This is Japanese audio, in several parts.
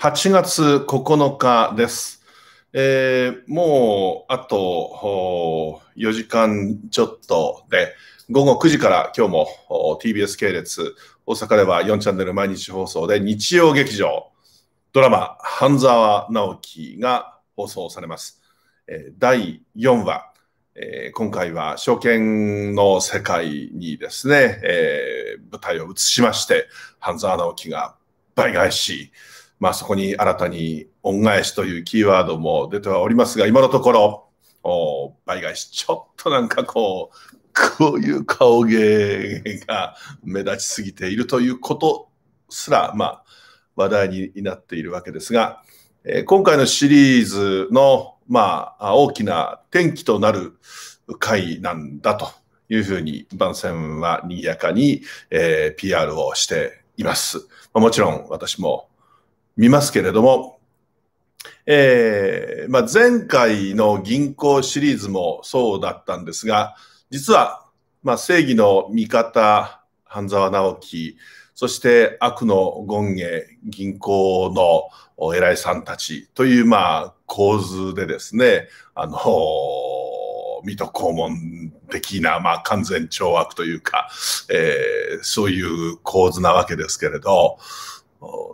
8月9日です。えー、もうあと4時間ちょっとで、午後9時から今日も TBS 系列、大阪では4チャンネル毎日放送で日曜劇場、ドラマ、半沢直樹が放送されます。えー、第4話、えー、今回は証券の世界にですね、えー、舞台を移しまして、半沢直樹が倍返し、まあ、そこに新たに恩返しというキーワードも出てはおりますが、今のところ、お倍返し、ちょっとなんかこう、こういう顔芸が目立ちすぎているということすら、まあ、話題になっているわけですが、えー、今回のシリーズの、まあ、大きな転機となる回なんだというふうに、番宣は賑やかに、えー、PR をしています。まあ、もちろん私も見ますけれども、えー、まあ、前回の銀行シリーズもそうだったんですが、実は、まあ、正義の味方、半沢直樹、そして悪の権下、銀行の偉いさんたちという、まあ、構図でですね、あのー、水戸黄門的な、まあ、完全懲悪というか、えー、そういう構図なわけですけれど、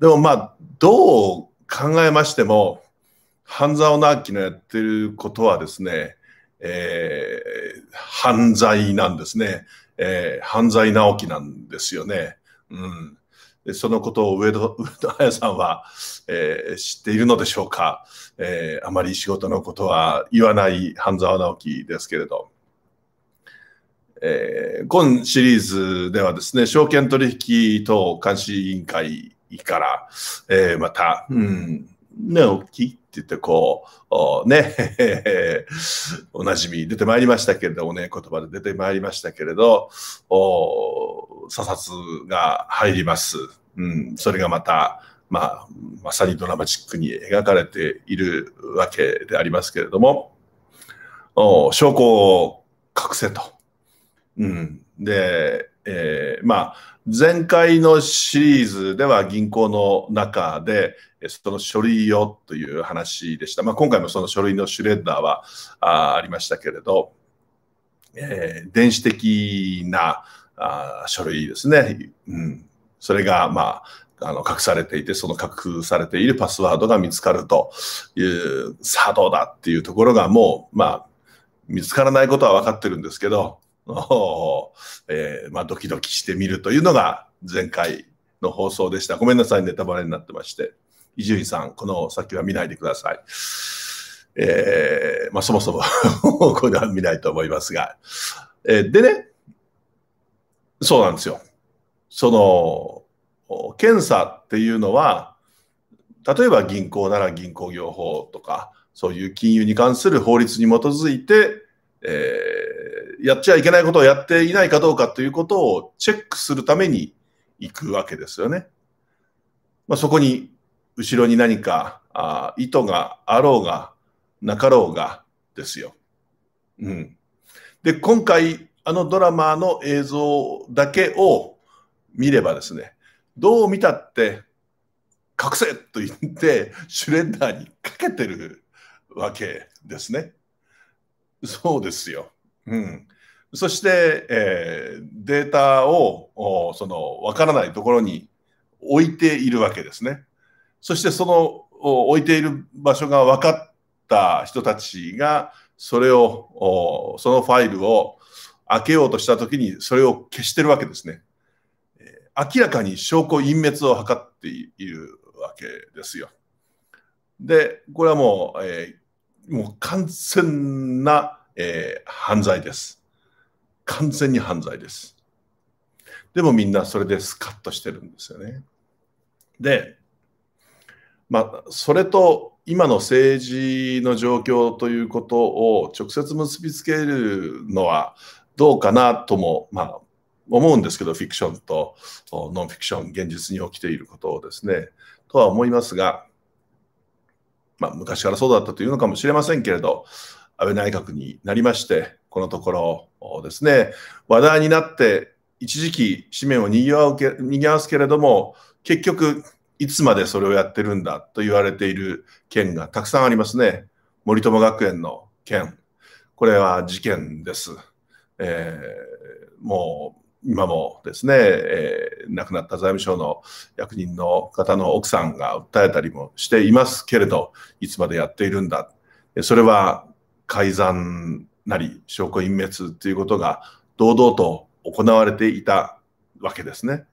でもまあ、どう考えましても、半沢直樹のやってることはですね、えー、犯罪なんですね。えー、犯罪直樹なんですよね。うん。でそのことを上戸上戸彩さんは、えー、知っているのでしょうか、えー、あまり仕事のことは言わない半沢直樹ですけれど。えー、今シリーズではですね、証券取引等監視委員会いから、えー、また、うん、ね、大きいって言ってこう、ね、おなじみ出てまいりましたけれどもね、言葉で出てまいりましたけれど、お査察が入ります。うん、それがまた、まあ、まさにドラマチックに描かれているわけでありますけれども、お証拠を隠せと。うん、で、えー、まあ、前回のシリーズでは銀行の中で、その書類をという話でした。まあ、今回もその書類のシュレッダーはあありましたけれど、えー、電子的なあ書類ですね。うん、それが、まあ、あの隠されていて、その隠されているパスワードが見つかるという、さあどうだっていうところがもう、まあ、見つからないことは分かってるんですけど、えー、まあ、ドキドキしてみるというのが前回の放送でした。ごめんなさい、ネタバレになってまして。伊集院さん、この先は見ないでください。えー、まあ、そもそも これは見ないと思いますが。えー、でね、そうなんですよ。その、検査っていうのは、例えば銀行なら銀行業法とか、そういう金融に関する法律に基づいて、えーやっちゃいけないことをやっていないかどうかということをチェックするために行くわけですよね。まあ、そこに後ろに何かあ意図があろうがなかろうがですよ。うん、で今回あのドラマの映像だけを見ればですねどう見たって隠せと言ってシュレッダーにかけてるわけですね。そうですよ。うん、そして、えー、データをその分からないところに置いているわけですね。そしてその置いている場所が分かった人たちがそれをそのファイルを開けようとした時にそれを消してるわけですね。明らかに証拠隠滅を図っているわけですよ。でこれはもう,、えー、もう完全なえー、犯罪です。完全に犯罪です。でもみんなそれでスカッとしてるんですよね。で、まあ、それと今の政治の状況ということを直接結びつけるのはどうかなとも、まあ、思うんですけど、フィクションとノンフィクション、現実に起きていることをですね、とは思いますが、まあ、昔からそうだったというのかもしれませんけれど、安倍内閣になりまして、このところですね、話題になって、一時期、紙面を賑わうけぎわすけれども、結局、いつまでそれをやってるんだと言われている件がたくさんありますね。森友学園の件。これは事件です。えー、もう今もですね、えー、亡くなった財務省の役人の方の奥さんが訴えたりもしていますけれど、いつまでやっているんだ。それは改ざんなり証拠隠滅ということが堂々と行われていたわけですね。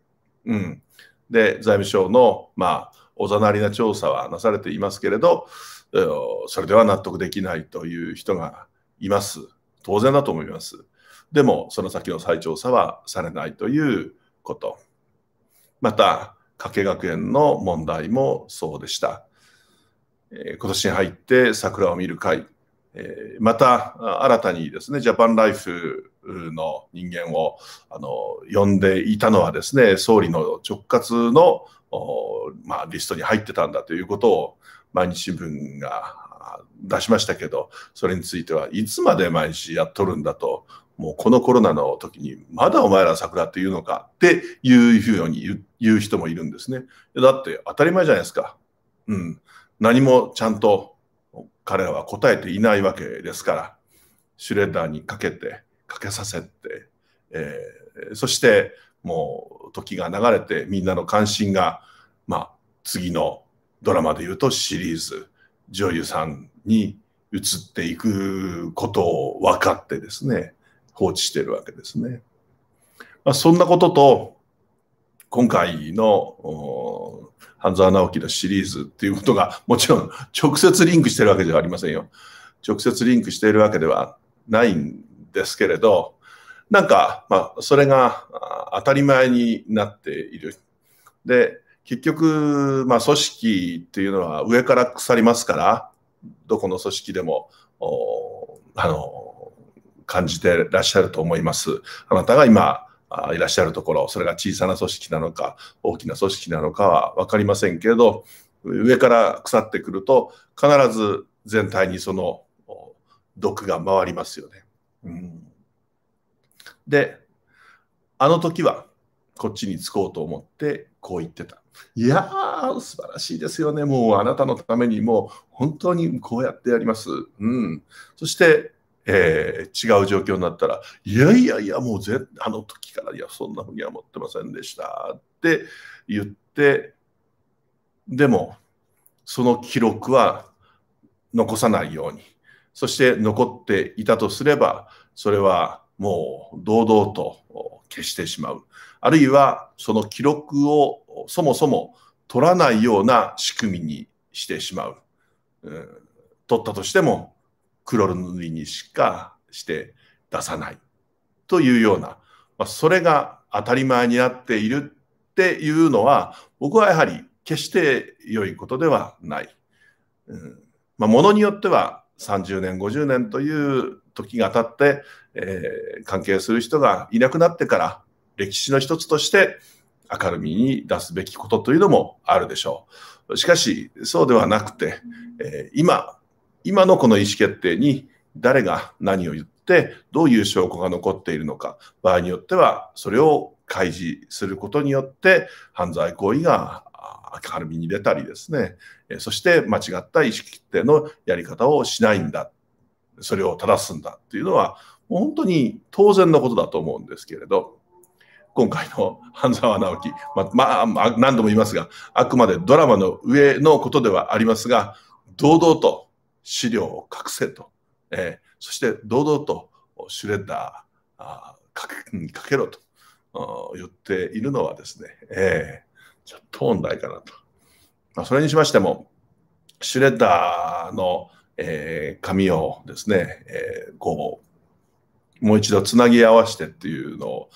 うん、で財務省の、まあ、おざなりな調査はなされていますけれどそれでは納得できないという人がいます。当然だと思います。でもその先の再調査はされないということ。また加計学園の問題もそうでした。今年に入って桜を見る会えまた新たにですね、ジャパンライフの人間をあの呼んでいたのはですね、総理の直轄の、まあ、リストに入ってたんだということを毎日新聞が出しましたけど、それについてはいつまで毎日やっとるんだと、もうこのコロナの時にまだお前ら桜っていうのかっていうふうに言う人もいるんですね。だって当たり前じゃないですか。うん。何もちゃんと彼らは答えていないわけですから、シュレッダーにかけて、かけさせて、えー、そしてもう時が流れてみんなの関心が、まあ、次のドラマでいうとシリーズ、女優さんに移っていくことを分かってですね、放置してるわけですね。まあ、そんなことと、今回の半沢直樹のシリーズっていうことが、もちろん直接リンクしてるわけではありませんよ。直接リンクしているわけではないんですけれど、なんか、まあ、それが当たり前になっている。で、結局、まあ、組織っていうのは上から腐りますから、どこの組織でも、あの、感じてらっしゃると思います。あなたが今、いらっしゃるところ、それが小さな組織なのか、大きな組織なのかは分かりませんけれど、上から腐ってくると、必ず全体にその毒が回りますよね。うん、で、あの時は、こっちに着こうと思って、こう言ってた。いやー、素晴らしいですよね。もうあなたのためにもう本当にこうやってやります。うん。そして、えー、違う状況になったら、いやいやいや、もうぜあの時から、いや、そんなふうには思ってませんでしたって言って、でも、その記録は残さないように、そして残っていたとすれば、それはもう堂々と消してしまう。あるいは、その記録をそもそも取らないような仕組みにしてしまう。うん、取ったとしても、黒塗りにしかして出さないというような、まあ、それが当たり前になっているっていうのは僕はやはり決して良いことではない。うんまあ、ものによっては30年50年という時が経って、えー、関係する人がいなくなってから歴史の一つとして明るみに出すべきことというのもあるでしょう。しかしそうではなくて、えー、今今のこの意思決定に誰が何を言ってどういう証拠が残っているのか場合によってはそれを開示することによって犯罪行為が明るみに出たりですねそして間違った意思決定のやり方をしないんだそれを正すんだっていうのは本当に当然のことだと思うんですけれど今回の半沢直樹、ま、まあ、何度も言いますが、あくまでドラマの上のことではありますが、堂々と資料を隠せと、えー、そして堂々とシュレッダーあかけにかけろと言っているのはですね、えー、ちょっと問題かなと。まあ、それにしましても、シュレッダーの、えー、紙をですね、えー、こうもう一度つなぎ合わせてっていうのを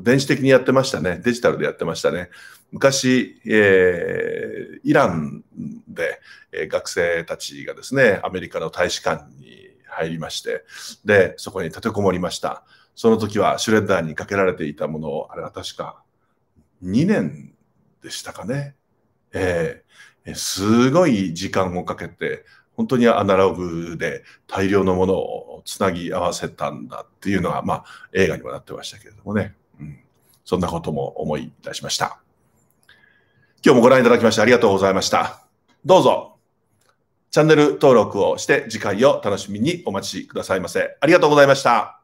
電子的にやってましたね。デジタルでやってましたね。昔、えー、イランで、えー、学生たちがですね、アメリカの大使館に入りまして、で、そこに立てこもりました。その時はシュレッダーにかけられていたものを、あれは確か2年でしたかね。えー、すごい時間をかけて本当にアナログで大量のものをつなぎ合わせたんだっていうのが、まあ、映画にもなってましたけれどもね、うん、そんなことも思い出しました。今日もご覧いただきましてありがとうございました。どうぞ、チャンネル登録をして次回を楽しみにお待ちくださいませ。ありがとうございました。